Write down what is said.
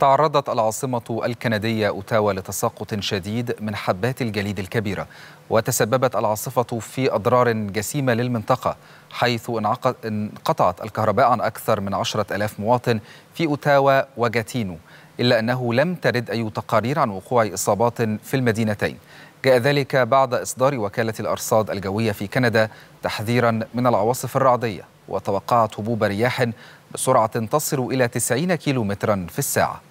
تعرضت العاصمة الكندية أوتاوا لتساقط شديد من حبات الجليد الكبيرة وتسببت العاصفة في أضرار جسيمة للمنطقة حيث انقطعت الكهرباء عن أكثر من عشرة ألاف مواطن في أوتاوا وجاتينو إلا أنه لم ترد أي تقارير عن وقوع إصابات في المدينتين جاء ذلك بعد إصدار وكالة الأرصاد الجوية في كندا تحذيرا من العواصف الرعدية وتوقعت هبوب رياح بسرعة تصل إلى 90 كيلومترا في الساعة